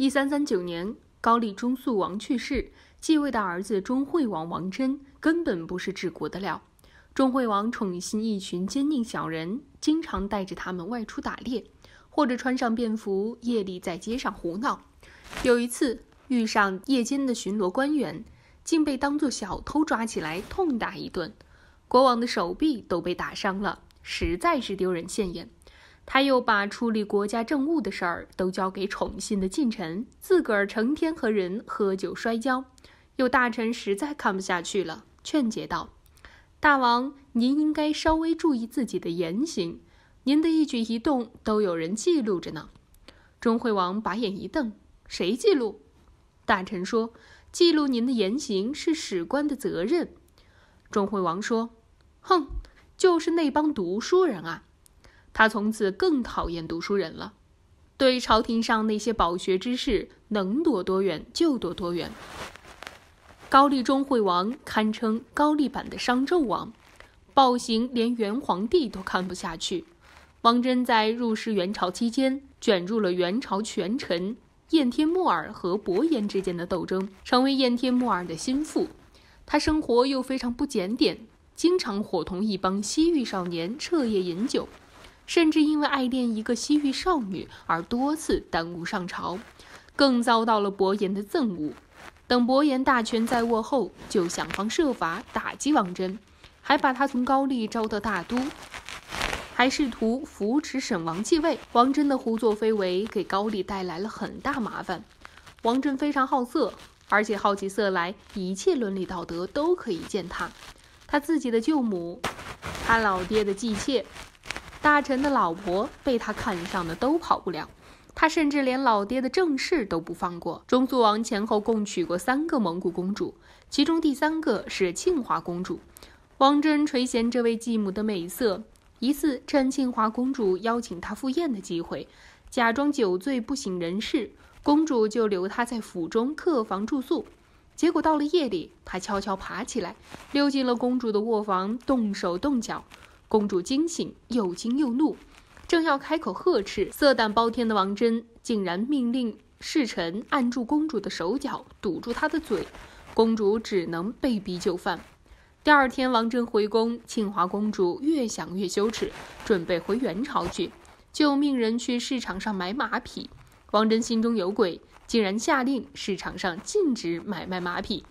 一三三九年，高丽中肃王去世，继位的儿子中惠王王真根本不是治国的料。中惠王宠信一群奸佞小人，经常带着他们外出打猎，或者穿上便服，夜里在街上胡闹。有一次遇上夜间的巡逻官员，竟被当作小偷抓起来，痛打一顿，国王的手臂都被打伤了，实在是丢人现眼。他又把处理国家政务的事儿都交给宠信的近臣，自个儿成天和人喝酒摔跤。有大臣实在看不下去了，劝解道：“大王，您应该稍微注意自己的言行，您的一举一动都有人记录着呢。”钟惠王把眼一瞪：“谁记录？”大臣说：“记录您的言行是史官的责任。”钟惠王说：“哼，就是那帮读书人啊。”他从此更讨厌读书人了，对朝廷上那些饱学之士，能躲多远就躲多远。高丽中惠王堪称高丽版的商纣王，暴行连元皇帝都看不下去。王真在入世元朝期间，卷入了元朝权臣燕天木耳和伯颜之间的斗争，成为燕天木耳的心腹。他生活又非常不检点，经常伙同一帮西域少年彻夜饮酒。甚至因为爱恋一个西域少女而多次耽误上朝，更遭到了伯颜的憎恶。等伯颜大权在握后，就想方设法打击王真，还把他从高丽招到大都，还试图扶持沈王继位。王真的胡作非为给高丽带来了很大麻烦。王真非常好色，而且好起色来，一切伦理道德都可以践踏。他自己的舅母，他老爹的继妾。大臣的老婆被他看上的都跑不了，他甚至连老爹的正室都不放过。中苏王前后共娶过三个蒙古公主，其中第三个是庆华公主。王真垂涎这位继母的美色，一次趁庆华公主邀请他赴宴的机会，假装酒醉不省人事，公主就留他在府中客房住宿。结果到了夜里，他悄悄爬起来，溜进了公主的卧房，动手动脚。公主惊醒，又惊又怒，正要开口呵斥，色胆包天的王真竟然命令侍臣按住公主的手脚，堵住她的嘴，公主只能被逼就范。第二天，王真回宫，庆华公主越想越羞耻，准备回元朝去，就命人去市场上买马匹。王真心中有鬼，竟然下令市场上禁止买卖马匹，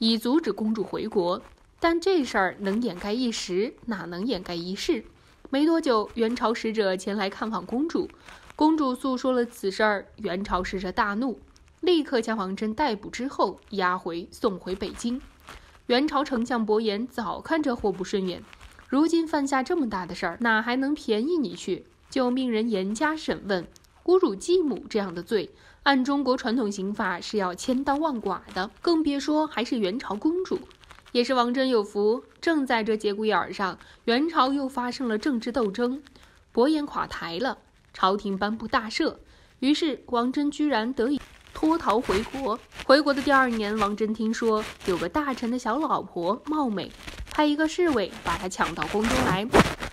以阻止公主回国。但这事儿能掩盖一时，哪能掩盖一世？没多久，元朝使者前来看望公主，公主诉说了此事。儿，元朝使者大怒，立刻将王珍逮捕之后押回送回北京。元朝丞相伯颜早看这货不顺眼，如今犯下这么大的事儿，哪还能便宜你去？就命人严加审问。侮辱继母这样的罪，按中国传统刑法是要千刀万剐的，更别说还是元朝公主。也是王真有福，正在这节骨眼上，元朝又发生了政治斗争，伯颜垮台了，朝廷颁布大赦，于是王真居然得以脱逃回国。回国的第二年，王真听说有个大臣的小老婆貌美，派一个侍卫把她抢到宫中来。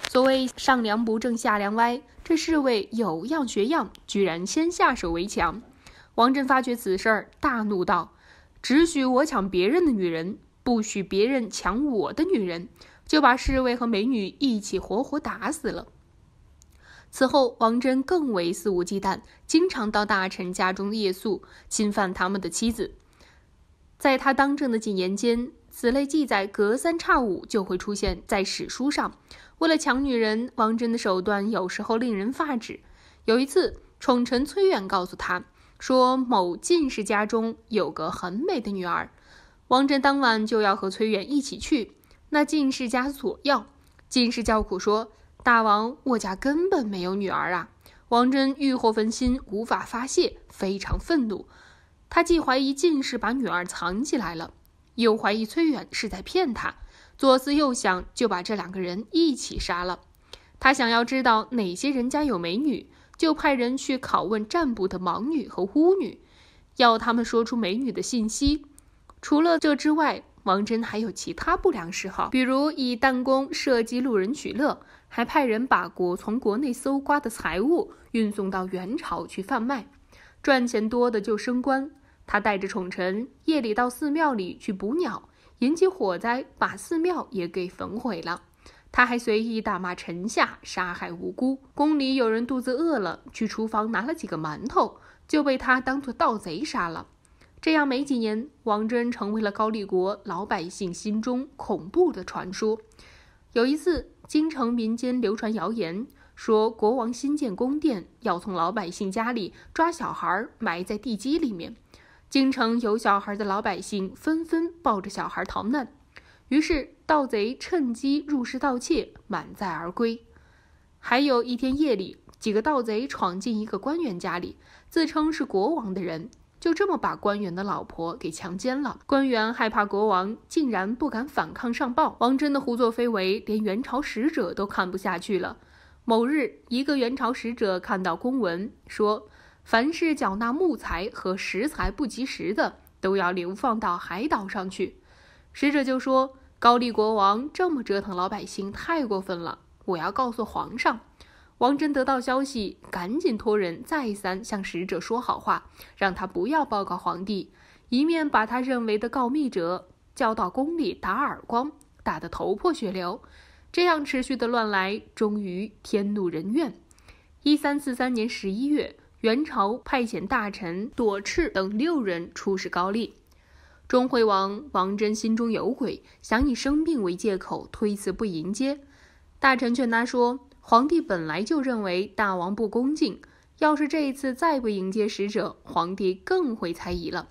所谓上梁不正下梁歪，这侍卫有样学样，居然先下手为强。王真发觉此事，儿，大怒道：“只许我抢别人的女人！”不许别人抢我的女人，就把侍卫和美女一起活活打死了。此后，王真更为肆无忌惮，经常到大臣家中夜宿，侵犯他们的妻子。在他当政的几年间，此类记载隔三差五就会出现在史书上。为了抢女人，王真的手段有时候令人发指。有一次，宠臣崔远告诉他说，某进士家中有个很美的女儿。王真当晚就要和崔远一起去那进士家索要。进士叫苦说：“大王，我家根本没有女儿啊！”王真欲火焚心，无法发泄，非常愤怒。他既怀疑进士把女儿藏起来了，又怀疑崔远是在骗他。左思右想，就把这两个人一起杀了。他想要知道哪些人家有美女，就派人去拷问占卜的盲女和巫女，要他们说出美女的信息。除了这之外，王真还有其他不良嗜好，比如以弹弓射击路人取乐，还派人把国从国内搜刮的财物运送到元朝去贩卖，赚钱多的就升官。他带着宠臣夜里到寺庙里去捕鸟，引起火灾，把寺庙也给焚毁了。他还随意打骂臣下，杀害无辜。宫里有人肚子饿了，去厨房拿了几个馒头，就被他当作盗贼杀了。这样没几年，王真成为了高丽国老百姓心中恐怖的传说。有一次，京城民间流传谣言，说国王新建宫殿，要从老百姓家里抓小孩埋在地基里面。京城有小孩的老百姓纷纷抱着小孩逃难，于是盗贼趁机入室盗窃，满载而归。还有一天夜里，几个盗贼闯进一个官员家里，自称是国王的人。就这么把官员的老婆给强奸了，官员害怕国王，竟然不敢反抗上报。王真的胡作非为，连元朝使者都看不下去了。某日，一个元朝使者看到公文，说凡是缴纳木材和石材不及时的，都要流放到海岛上去。使者就说：“高丽国王这么折腾老百姓，太过分了，我要告诉皇上。”王真得到消息，赶紧托人再三向使者说好话，让他不要报告皇帝。一面把他认为的告密者叫到宫里打耳光，打得头破血流。这样持续的乱来，终于天怒人怨。一三四三年十一月，元朝派遣大臣朵赤等六人出使高丽。钟惠王王真心中有鬼，想以生病为借口推辞不迎接。大臣劝他说。皇帝本来就认为大王不恭敬，要是这一次再不迎接使者，皇帝更会猜疑了。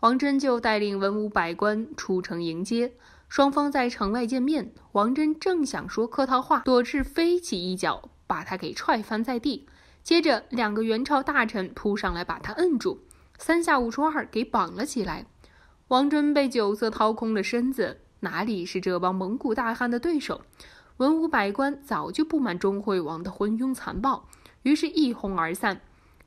王真就带领文武百官出城迎接，双方在城外见面。王真正想说客套话，朵至飞起一脚把他给踹翻在地，接着两个元朝大臣扑上来把他摁住，三下五除二给绑了起来。王真被酒色掏空了身子，哪里是这帮蒙古大汉的对手？文武百官早就不满钟会王的昏庸残暴，于是一哄而散。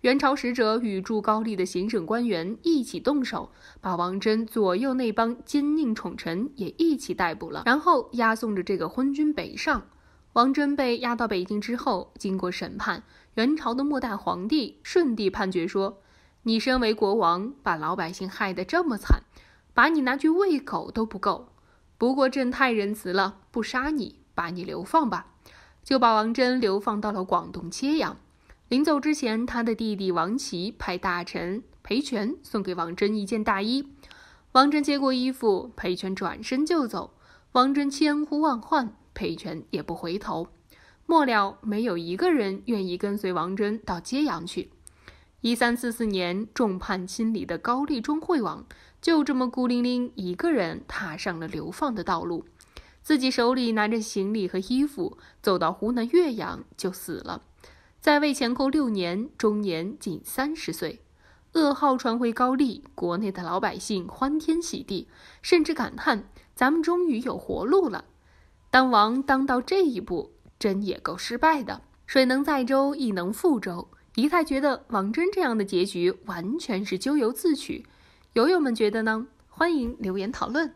元朝使者与驻高丽的行省官员一起动手，把王真左右那帮奸佞宠臣也一起逮捕了，然后押送着这个昏君北上。王真被押到北京之后，经过审判，元朝的末代皇帝顺帝判决说：“你身为国王，把老百姓害得这么惨，把你拿去喂狗都不够。不过朕太仁慈了，不杀你。”把你流放吧，就把王真流放到了广东揭阳。临走之前，他的弟弟王琪派大臣裴全送给王真一件大衣。王真接过衣服，裴全转身就走。王真千呼万唤，裴全也不回头。末了，没有一个人愿意跟随王真到揭阳去。一三四四年，众叛亲离的高丽中惠王就这么孤零零一个人踏上了流放的道路。自己手里拿着行李和衣服，走到湖南岳阳就死了，在位前后六年，终年仅三十岁。噩耗传回高丽，国内的老百姓欢天喜地，甚至感叹：“咱们终于有活路了。”当王当到这一步，真也够失败的。水能载舟，亦能覆舟。仪太觉得王真这样的结局完全是咎由自取。友友们觉得呢？欢迎留言讨论。